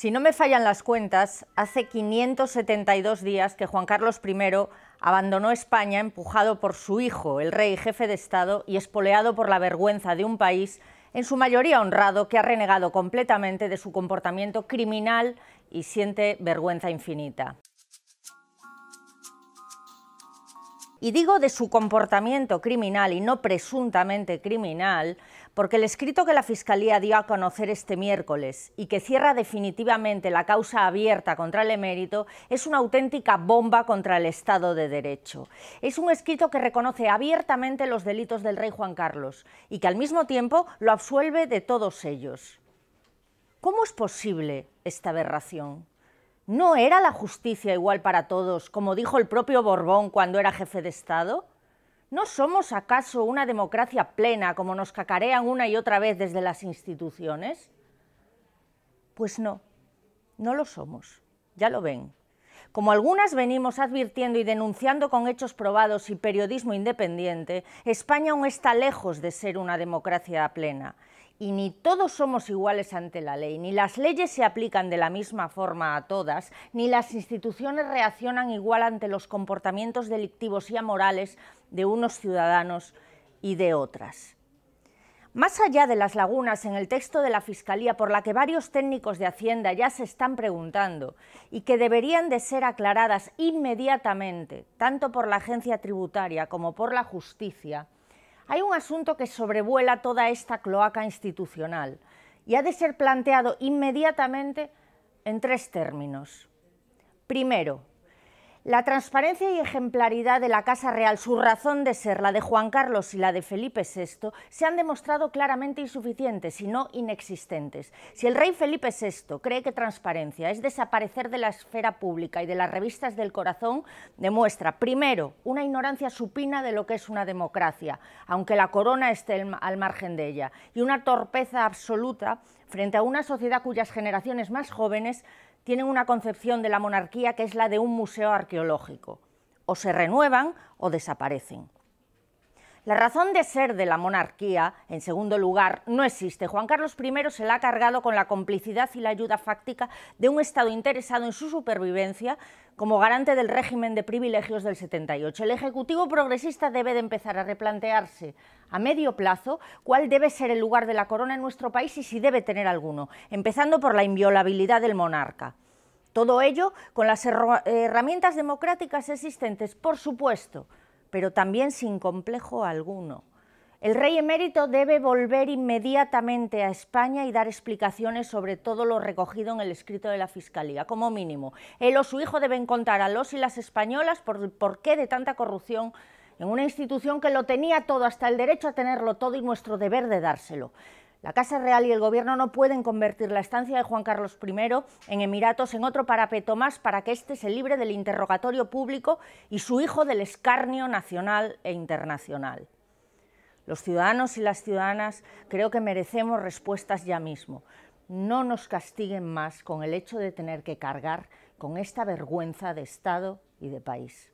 Si no me fallan las cuentas, hace 572 días que Juan Carlos I abandonó España empujado por su hijo, el rey jefe de Estado, y espoleado por la vergüenza de un país en su mayoría honrado que ha renegado completamente de su comportamiento criminal y siente vergüenza infinita. Y digo de su comportamiento criminal y no presuntamente criminal, porque el escrito que la Fiscalía dio a conocer este miércoles y que cierra definitivamente la causa abierta contra el emérito es una auténtica bomba contra el Estado de Derecho. Es un escrito que reconoce abiertamente los delitos del rey Juan Carlos y que al mismo tiempo lo absuelve de todos ellos. ¿Cómo es posible esta aberración? ¿No era la justicia igual para todos, como dijo el propio Borbón cuando era jefe de Estado? ¿No somos acaso una democracia plena, como nos cacarean una y otra vez desde las instituciones? Pues no, no lo somos, ya lo ven. Como algunas venimos advirtiendo y denunciando con hechos probados y periodismo independiente, España aún está lejos de ser una democracia plena y ni todos somos iguales ante la ley, ni las leyes se aplican de la misma forma a todas, ni las instituciones reaccionan igual ante los comportamientos delictivos y amorales de unos ciudadanos y de otras. Más allá de las lagunas en el texto de la Fiscalía por la que varios técnicos de Hacienda ya se están preguntando y que deberían de ser aclaradas inmediatamente, tanto por la agencia tributaria como por la justicia, hay un asunto que sobrevuela toda esta cloaca institucional y ha de ser planteado inmediatamente en tres términos. Primero, la transparencia y ejemplaridad de la Casa Real, su razón de ser, la de Juan Carlos y la de Felipe VI, se han demostrado claramente insuficientes, y no inexistentes. Si el rey Felipe VI cree que transparencia es desaparecer de la esfera pública y de las revistas del corazón, demuestra, primero, una ignorancia supina de lo que es una democracia, aunque la corona esté al margen de ella, y una torpeza absoluta frente a una sociedad cuyas generaciones más jóvenes tienen una concepción de la monarquía que es la de un museo arqueológico. O se renuevan o desaparecen. La razón de ser de la monarquía, en segundo lugar, no existe. Juan Carlos I se la ha cargado con la complicidad y la ayuda fáctica de un Estado interesado en su supervivencia como garante del régimen de privilegios del 78. El Ejecutivo progresista debe de empezar a replantearse a medio plazo cuál debe ser el lugar de la corona en nuestro país y si debe tener alguno, empezando por la inviolabilidad del monarca. Todo ello con las herramientas democráticas existentes, por supuesto, pero también sin complejo alguno. El rey emérito debe volver inmediatamente a España y dar explicaciones sobre todo lo recogido en el escrito de la Fiscalía, como mínimo. Él o su hijo deben contar a los y las españolas por qué de tanta corrupción en una institución que lo tenía todo, hasta el derecho a tenerlo todo y nuestro deber de dárselo. La Casa Real y el Gobierno no pueden convertir la estancia de Juan Carlos I en Emiratos en otro parapeto más para que éste se libre del interrogatorio público y su hijo del escarnio nacional e internacional. Los ciudadanos y las ciudadanas creo que merecemos respuestas ya mismo. No nos castiguen más con el hecho de tener que cargar con esta vergüenza de Estado y de país.